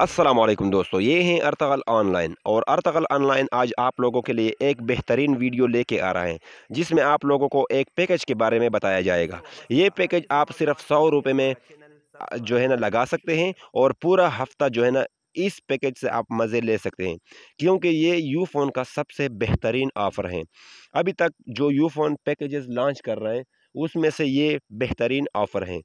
असलम दोस्तों ये हैं अर्तगल ऑनलाइन और अर्तगल ऑनलाइन आज आप लोगों के लिए एक बेहतरीन वीडियो लेके आ रहा है जिसमें आप लोगों को एक पैकेज के बारे में बताया जाएगा ये पैकेज आप सिर्फ सौ रुपये में जो है ना लगा सकते हैं और पूरा हफ्ता जो है ना इस पैकेज से आप मज़े ले सकते हैं क्योंकि ये यू फ़ोन का सबसे बेहतरीन ऑफ़र है अभी तक जो यू फ़ोन पैकेजेस लॉन्च कर रहे हैं उसमें से ये बेहतरीन ऑफ़र हैं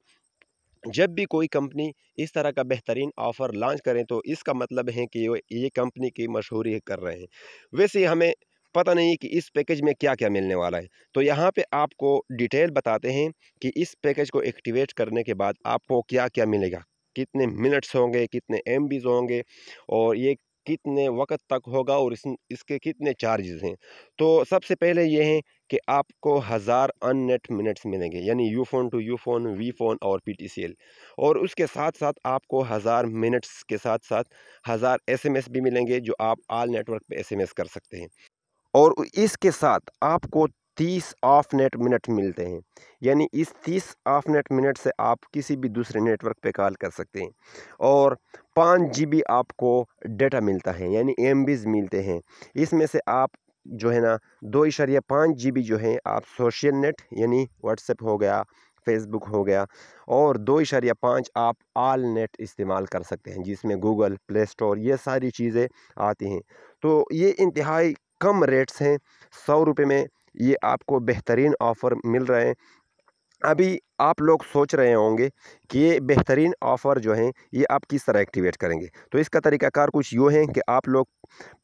जब भी कोई कंपनी इस तरह का बेहतरीन ऑफ़र लॉन्च करें तो इसका मतलब है कि ये कंपनी की मशहूरी कर रहे हैं वैसे हमें पता नहीं कि इस पैकेज में क्या क्या मिलने वाला है तो यहाँ पे आपको डिटेल बताते हैं कि इस पैकेज को एक्टिवेट करने के बाद आपको क्या क्या मिलेगा कितने मिनट्स होंगे कितने एम होंगे और ये कितने वक्त तक होगा और इस इसके कितने चार्जेस हैं तो सबसे पहले ये हैं कि आपको हज़ार अननेट मिनट्स मिलेंगे यानी Ufone to Ufone V phone और पी टी सी एल और उसके साथ साथ आपको हज़ार मिनट्स के साथ साथ हज़ार एस एम एस भी मिलेंगे जो आप आल नेटवर्क पे एस एम एस कर सकते हैं और इसके साथ आपको तीस ऑफ नेट मिनट मिलते हैं यानी इस तीस ऑफ नेट मिनट से आप किसी भी दूसरे नेटवर्क पे कॉल कर सकते हैं और पाँच जी आपको डेटा मिलता है यानी एम मिलते हैं इसमें से आप जो है ना दो इशारिया पाँच जी जो है आप सोशल नेट यानी व्हाट्सएप हो गया फेसबुक हो गया और दो इशारिया पाँच आप आल नेट इस्तेमाल कर सकते हैं जिसमें गूगल प्ले स्टोर ये सारी चीज़ें आती हैं तो ये इंतहाई कम रेट्स हैं सौ रुपये में ये आपको बेहतरीन ऑफ़र मिल रहे हैं अभी आप लोग सोच रहे होंगे कि ये बेहतरीन ऑफ़र जो हैं ये आप किस तरह एक्टिवेट करेंगे तो इसका तरीकाकार कुछ यूँ है कि आप लोग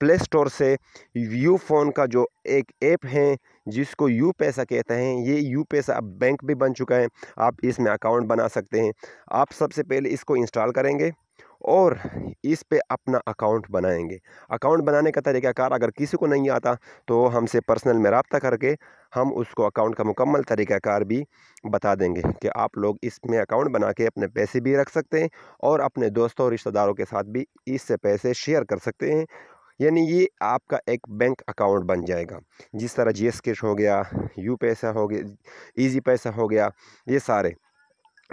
प्ले स्टोर से यू फ़ोन का जो एक ऐप है जिसको यू पैसा कहते हैं ये यू पैसा अब बैंक भी बन चुका है आप इसमें अकाउंट बना सकते हैं आप सबसे पहले इसको इंस्टॉल करेंगे और इस पे अपना अकाउंट बनाएंगे अकाउंट बनाने का तरीक़ाकार अगर किसी को नहीं आता तो हमसे पर्सनल में रबता करके हम उसको अकाउंट का मुकम्मल तरीक़ाकार भी बता देंगे कि आप लोग इसमें अकाउंट बना के अपने पैसे भी रख सकते हैं और अपने दोस्तों और रिश्तेदारों के साथ भी इससे पैसे शेयर कर सकते हैं यानी ये आपका एक बैंक अकाउंट बन जाएगा जिस तरह जी एस हो गया यू पैसा हो गया ईजी पैसा हो गया ये सारे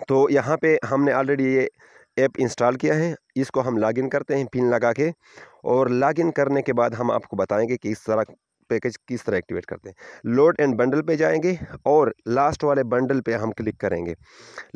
तो यहाँ पे हमने ऑलरेडी ये ऐप इंस्टॉल किया है इसको हम लॉगिन करते हैं पिन लगा के और लॉगिन करने के बाद हम आपको बताएंगे कि इस तरह पैकेज किस तरह एक्टिवेट करते हैं लोड एंड बंडल पे जाएंगे और लास्ट वाले बंडल पे हम क्लिक करेंगे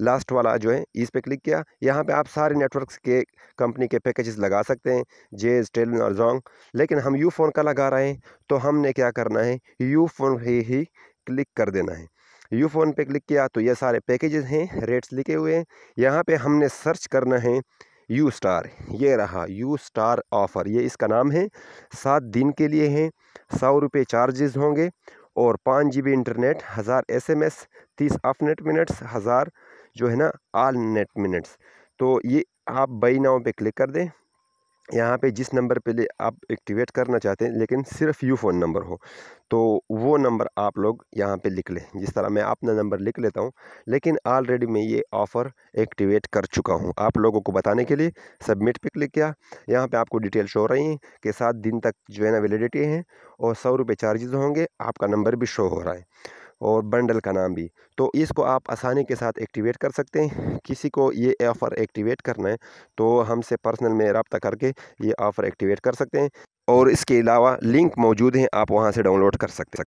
लास्ट वाला जो है इस पे क्लिक किया यहाँ पे आप सारे नेटवर्क्स के कंपनी के पैकेजेस लगा सकते हैं जेज टेल और जोंग लेकिन हम यू फ़ोन का लगा रहे हैं तो हमने क्या करना है यू फ़ोन ही, ही क्लिक कर देना है यू फोन पे क्लिक किया तो ये सारे पैकेजेस हैं रेट्स लिखे हुए हैं यहाँ पे हमने सर्च करना है यू स्टार ये रहा यू स्टार ऑफ़र ये इसका नाम है सात दिन के लिए हैं सौ रुपये चार्जेस होंगे और पाँच जी बी इंटरनेट हज़ार एस एम एस तीस ऑफ नेट मिनट्स हज़ार जो है ना आल नेट मिनट्स तो ये आप बई नाव पर क्लिक कर दें यहाँ पे जिस नंबर पे आप एक्टिवेट करना चाहते हैं लेकिन सिर्फ यू फ़ोन नंबर हो तो वो नंबर आप लोग यहाँ पे लिख लें जिस तरह मैं अपना नंबर लिख लेता हूँ लेकिन ऑलरेडी मैं ये ऑफ़र एक्टिवेट कर चुका हूँ आप लोगों को बताने के लिए सबमिट पे क्लिक किया यहाँ पे आपको डिटेल शो रही हैं कि सात दिन तक जो है ना वैलिडिटी है और सौ रुपये चार्जेज़ होंगे आपका नंबर भी शो हो रहा है और बंडल का नाम भी तो इसको आप आसानी के साथ एक्टिवेट कर सकते हैं किसी को ये ऑफ़र एक्टिवेट करना है तो हमसे पर्सनल में रबता करके ये ऑफ़र एक्टिवेट कर सकते हैं और इसके अलावा लिंक मौजूद हैं आप वहाँ से डाउनलोड कर सकते